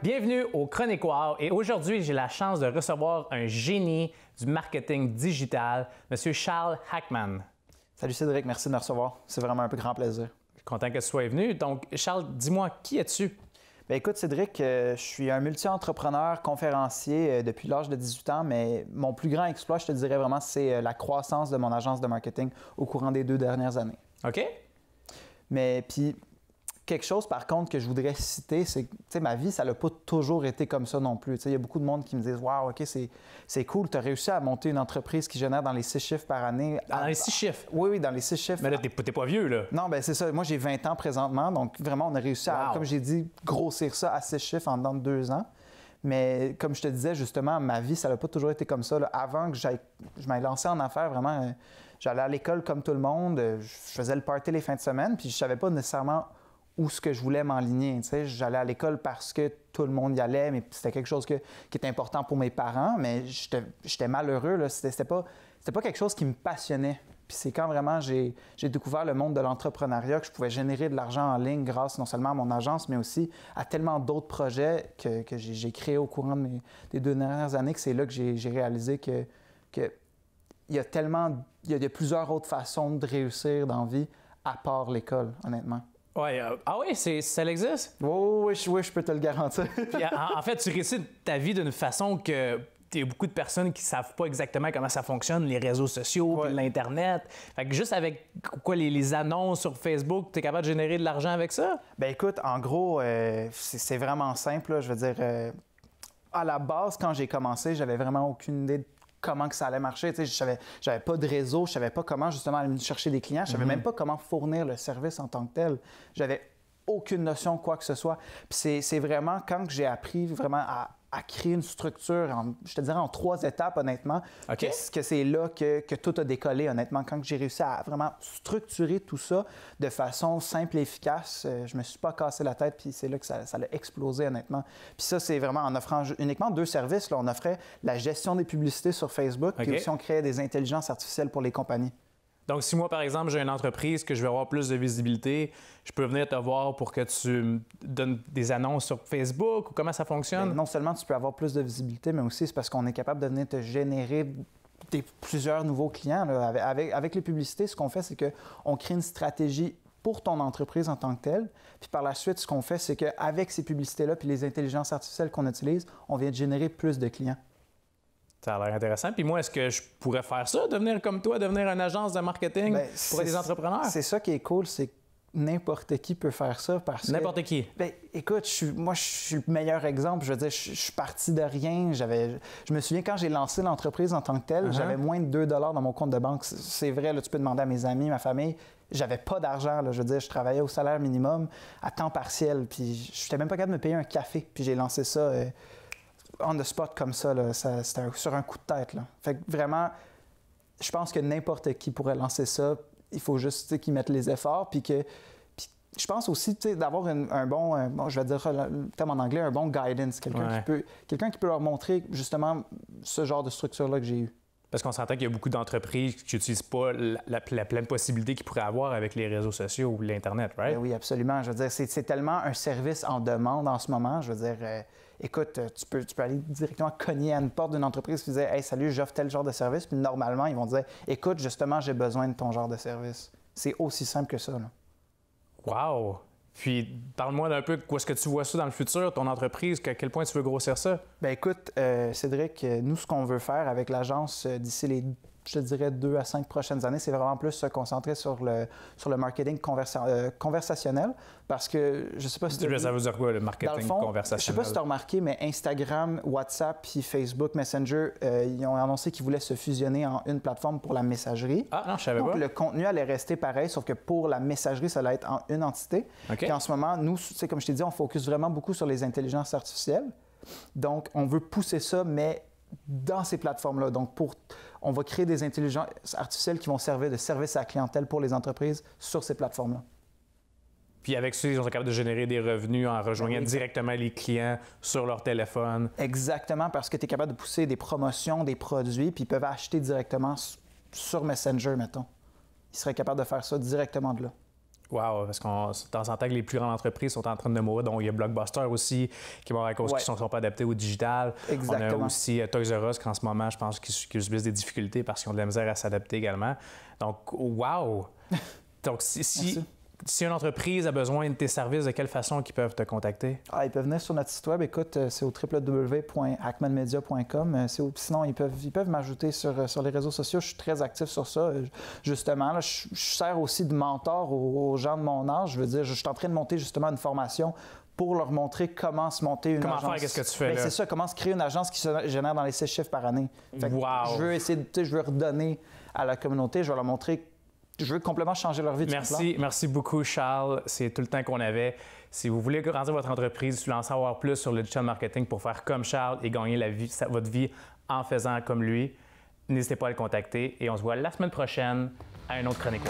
Bienvenue au Chronique et aujourd'hui j'ai la chance de recevoir un génie du marketing digital, Monsieur Charles Hackman. Salut Cédric, merci de me recevoir. C'est vraiment un grand plaisir. Je suis content que tu sois venu. Donc Charles, dis-moi, qui es-tu? Bien, écoute, Cédric, euh, je suis un multi-entrepreneur, conférencier euh, depuis l'âge de 18 ans, mais mon plus grand exploit, je te dirais vraiment, c'est euh, la croissance de mon agence de marketing au courant des deux dernières années. OK. Mais puis, Quelque chose, par contre, que je voudrais citer, c'est que ma vie, ça n'a pas toujours été comme ça non plus. Il y a beaucoup de monde qui me disent Waouh, OK, c'est cool, tu as réussi à monter une entreprise qui génère dans les six chiffres par année. Ah, dans les six chiffres Oui, oui, dans les six chiffres. Mais là, tu pas vieux, là. Non, ben c'est ça. Moi, j'ai 20 ans présentement, donc vraiment, on a réussi à, comme j'ai dit, grossir ça à six chiffres en dedans de deux ans. Mais comme je te disais, justement, ma vie, ça n'a pas toujours été comme ça. Avant que je m'aille lancé en affaires, vraiment, euh, j'allais à l'école comme tout le monde. Euh, je faisais le party les fins de semaine, puis je savais pas nécessairement où ce que je voulais m'enligner. J'allais à l'école parce que tout le monde y allait, mais c'était quelque chose qui était important pour mes parents, mais j'étais malheureux. C'était pas, pas quelque chose qui me passionnait. Puis c'est quand vraiment j'ai découvert le monde de l'entrepreneuriat que je pouvais générer de l'argent en ligne grâce non seulement à mon agence, mais aussi à tellement d'autres projets que, j'ai créés au courant des deux dernières années que c'est là que j'ai réalisé que, que il y a tellement, il y a plusieurs autres façons de réussir dans la vie à part l'école, honnêtement. Euh, ah oui, ça existe? oui, je peux te le garantir. en, fait, tu récites ta vie d'une façon que tu beaucoup de personnes qui savent pas exactement comment ça fonctionne, les réseaux sociaux, l'Internet. juste avec quoi, les, annonces sur Facebook, tu es capable de générer de l'argent avec ça? Ben écoute, en gros, euh, c'est vraiment simple. Je veux dire, euh, à la base, quand j'ai commencé, j'avais vraiment aucune idée de comment que ça allait marcher. Tu je n'avais j'avais pas de réseau, je savais pas comment justement aller chercher des clients, je savais mhm. même pas comment fournir le service en tant que tel. J'avais aucune notion quoi que ce soit. Puis c'est vraiment quand j'ai appris vraiment à à créer une structure, je te dirais en trois étapes, honnêtement. Qu'est-ce que c'est là que, tout a décollé, honnêtement. Quand j'ai réussi à vraiment structurer tout ça de façon simple et efficace, euh, je me suis pas cassé la tête, puis c'est là que ça, a explosé, honnêtement. Puis ça, c'est vraiment en offrant uniquement deux services. on offrait la gestion des publicités sur Facebook, puis aussi on créait des intelligences artificielles pour les compagnies. Donc, si moi, par exemple, j'ai une entreprise que je veux avoir plus de visibilité, je peux venir te voir pour que tu me donnes des annonces sur Facebook ou comment ça ben, fonctionne? non seulement tu peux avoir plus de visibilité, mais aussi c'est parce qu'on est capable de venir te générer des, plusieurs nouveaux clients. Avec, avec les publicités, ce qu'on fait, c'est qu'on crée une stratégie pour ton entreprise en tant que telle. Puis par la suite, ce qu'on fait, c'est qu'avec ces publicités-là, puis les intelligences artificielles qu'on utilise, on vient de générer plus de clients. Ça a l'air intéressant. Puis moi, est-ce que je pourrais faire ça, devenir comme toi, devenir une agence de marketing ben, pour des entrepreneurs? C'est ça qui est cool, c'est que n'importe qui peut faire ça parce N'importe qui. Ben, écoute, je moi, je suis le meilleur exemple. Je veux dire, je, suis parti de rien. J'avais, je me souviens quand j'ai lancé l'entreprise en tant que telle, uh-huh. j'avais moins de 2 dollars dans mon compte de banque. C'est vrai, là, tu peux demander à mes amis, ma famille. J'avais pas d'argent. je veux dire, je travaillais au salaire minimum à temps partiel. Puis, je n'étais même pas capable de me payer un café. Puis, j'ai lancé ça. Euh, on the spot comme ça, là, sur un coup de tête. Fait que vraiment, je pense que n'importe qui pourrait lancer ça. Il faut juste qu'ils mettent les efforts, puis que je pense aussi d'avoir un, bon, bon, je vais dire le en anglais, un bon guidance, quelqu'un qui, peut, quelqu'un qui peut leur montrer justement ce genre de structure-là que j'ai eu. Parce qu'on s'entend qu'il y a beaucoup d'entreprises qui n'utilisent pas la, pleine possibilité qu'ils pourraient avoir avec les réseaux sociaux ou l'Internet, right? Ben oui, absolument. Je veux dire, c'est, c'est tellement un service en demande en ce moment. Je veux dire, euh, écoute, euh, tu peux, peux aller directement cogner à une porte d'une entreprise qui disait « Hey, salut, j'offre tel genre de service. Puis normalement, ils vont dire Écoute, justement, j'ai besoin de ton genre de service. C'est aussi simple que ça. Wow! Puis parle-moi d'un peu, où est-ce que tu vois ça dans le futur, ton entreprise, à quel point tu veux grossir ça? Ben écoute, euh, Cédric, euh, nous, ce qu'on veut faire avec l'agence d'ici les je dirais, deux à cinq prochaines années, c'est vraiment plus se concentrer sur le, sur le marketing euh, conversationnel parce que je sais pas si quoi le marketing Je sais pas si tu as remarqué, mais Instagram, WhatsApp puis Facebook Messenger, euh, ils ont annoncé qu'ils voulaient se fusionner en une plateforme pour la messagerie. Ah non, je savais Donc, Le contenu allait rester pareil, sauf que pour la messagerie, ça allait être en une entité. Et en ce moment, nous, c'est comme je t'ai dit, on focus vraiment beaucoup sur les intelligences artificielles. Donc, on veut pousser ça, mais dans ces plateformes-là. Donc, pour on va créer des intelligences artificielles qui vont servir de service à la clientèle pour les entreprises sur ces plateformes-là. Puis avec ça, ils sont capables de générer des revenus en rejoignant directement les clients sur leur téléphone. Exactement, parce que tu es capable de pousser des promotions, des produits, puis ils peuvent acheter directement sur Messenger, mettons. Ils seraient capables de faire ça directement de là. Wow, parce qu'on de temps en temps les plus grandes entreprises sont en train de mourir. Donc, il y a Blockbuster aussi qui va à cause qui ne sont, pas adaptés au digital. Exactement. On a aussi euh, Toys R Us qui, en ce moment, je pense qu'ils subissent des difficultés parce qu'ils ont de la misère à s'adapter également. Donc, wow! Donc, si si une entreprise a besoin de tes services, de quelle façon qu'ils peuvent te contacter? Ah, ils peuvent venir sur notre site web. Écoute, euh, c'est au www.acmanmedia.com. Euh, sinon, ils peuvent, ils peuvent m'ajouter euh, sur, les réseaux sociaux. Je suis très actif sur ça. Justement, je, sers aussi de mentor aux, gens de mon âge. Je veux dire, je, suis en train de monter justement une formation pour leur montrer comment se monter une agence. Comment faire, qu'est-ce que tu fais ben, C'est ça, comment se créer une agence qui se génère dans les six chiffres par année. Je veux essayer de, je veux redonner à la communauté, je vais leur montrer je veux complètement changer leur vie. Merci, merci beaucoup, Charles. C'est tout le temps qu'on avait. Si vous voulez grandir votre entreprise, vous à savoir plus sur le digital marketing pour faire comme Charles et gagner la vie, votre vie en faisant comme lui, n'hésitez pas à le contacter et on se voit la semaine prochaine à un autre Chronique